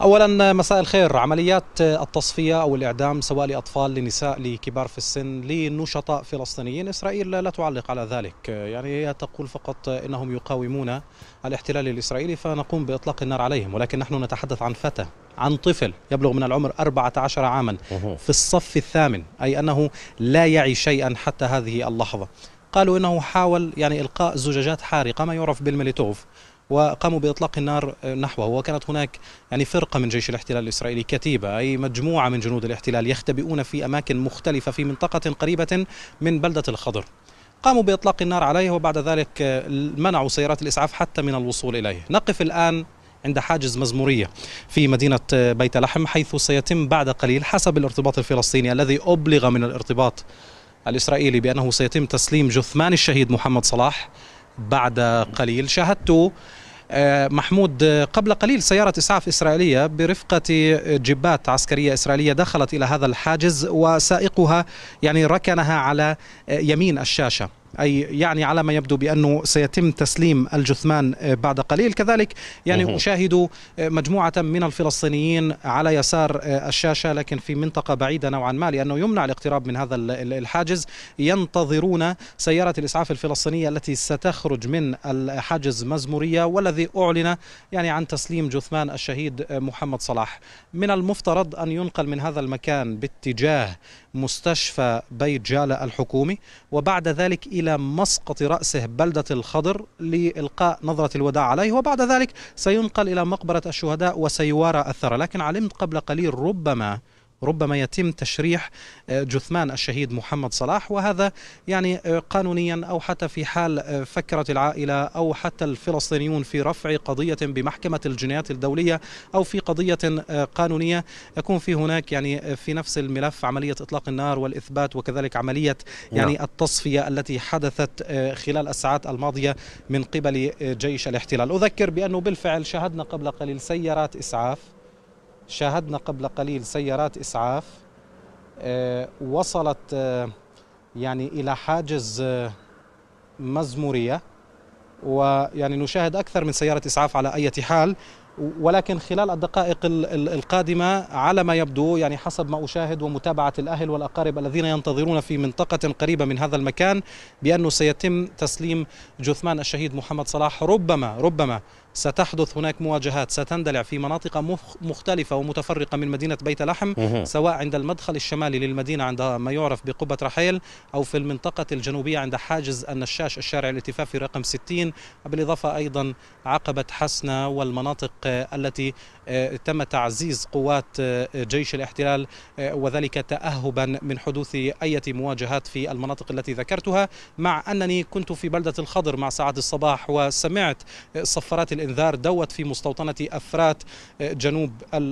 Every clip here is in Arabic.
اولا مساء الخير عمليات التصفيه او الاعدام سواء لاطفال لنساء لكبار في السن لنشطاء فلسطينيين اسرائيل لا تعلق على ذلك يعني هي تقول فقط انهم يقاومون الاحتلال الاسرائيلي فنقوم باطلاق النار عليهم ولكن نحن نتحدث عن فتى عن طفل يبلغ من العمر 14 عاما في الصف الثامن اي انه لا يعي شيئا حتى هذه اللحظه قالوا انه حاول يعني القاء زجاجات حارقه ما يعرف بالميليتوف وقاموا باطلاق النار نحوه وكانت هناك يعني فرقه من جيش الاحتلال الاسرائيلي كتيبه اي مجموعه من جنود الاحتلال يختبئون في اماكن مختلفه في منطقه قريبه من بلده الخضر قاموا باطلاق النار عليه وبعد ذلك منعوا سيارات الاسعاف حتى من الوصول اليه نقف الان عند حاجز مزمورية في مدينة بيت لحم حيث سيتم بعد قليل حسب الارتباط الفلسطيني الذي أبلغ من الارتباط الإسرائيلي بأنه سيتم تسليم جثمان الشهيد محمد صلاح بعد قليل شاهدت آه، محمود آه، قبل قليل سيارة إسعاف إسرائيلية برفقة آه، جبات عسكرية إسرائيلية دخلت إلى هذا الحاجز وسائقها يعني ركنها على يمين الشاشة أي يعني على ما يبدو بأنه سيتم تسليم الجثمان بعد قليل كذلك يعني أشاهد مجموعة من الفلسطينيين على يسار الشاشة لكن في منطقة بعيدة نوعا ما لأنه يمنع الاقتراب من هذا الحاجز ينتظرون سيارة الإسعاف الفلسطينية التي ستخرج من الحاجز مزمورية والذي أعلن يعني عن تسليم جثمان الشهيد محمد صلاح من المفترض أن ينقل من هذا المكان باتجاه مستشفى بيت جالة الحكومي وبعد ذلك إلى مسقط رأسه بلدة الخضر لإلقاء نظرة الوداع عليه وبعد ذلك سينقل إلى مقبرة الشهداء وسيوارى الثرى لكن علمت قبل قليل ربما ربما يتم تشريح آه، جثمان الشهيد محمد صلاح وهذا يعني آه، قانونيا أو حتى في حال آه، فكرت العائلة أو حتى الفلسطينيون في رفع قضية بمحكمة الجنايات الدولية أو في قضية قانونية يكون في هناك يعني في نفس الملف عملية إطلاق النار والإثبات وكذلك عملية يعني نعم. التصفية التي حدثت خلال الساعات الماضية من قبل جيش الاحتلال أذكر بأنه بالفعل شاهدنا قبل قليل سيارات إسعاف شاهدنا قبل قليل سيارات إسعاف آه، وصلت آه، يعني إلى حاجز آه، مزمورية ويعني نشاهد أكثر من سيارة إسعاف على أي حال ولكن خلال الدقائق القادمة على ما يبدو يعني حسب ما أشاهد ومتابعة الأهل والأقارب الذين ينتظرون في منطقة قريبة من هذا المكان بأنه سيتم تسليم جثمان الشهيد محمد صلاح ربما ربما ستحدث هناك مواجهات ستندلع في مناطق مختلفة ومتفرقة من مدينة بيت لحم سواء عند المدخل الشمالي للمدينة عند ما يعرف بقبة رحيل أو في المنطقة الجنوبية عند حاجز النشاش الشارع الاتفافي رقم 60 بالإضافة أيضا عقبة حسنة والمناطق التي آه، تم تعزيز قوات آه، جيش الاحتلال آه، وذلك تأهبا من حدوث أي مواجهات في المناطق التي ذكرتها مع أنني كنت في بلدة الخضر مع سعد الصباح وسمعت صفارات الإنذار دوت في مستوطنة أفرات آه، جنوب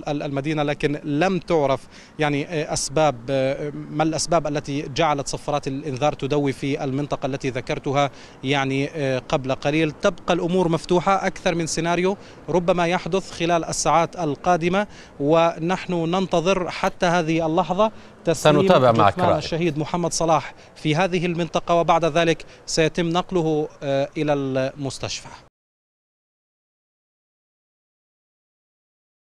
المدينة لكن لم تعرف يعني آه، أسباب آه، ما الأسباب التي جعلت صفارات الإنذار تدوي في المنطقة التي ذكرتها يعني قبل قليل تبقى الأمور مفتوحة أكثر من سيناريو ربما يحدث خلال الساعات القادمة ونحن ننتظر حتى هذه اللحظة سنتابع معك الشهيد محمد صلاح في هذه المنطقة وبعد ذلك سيتم نقله إلى المستشفى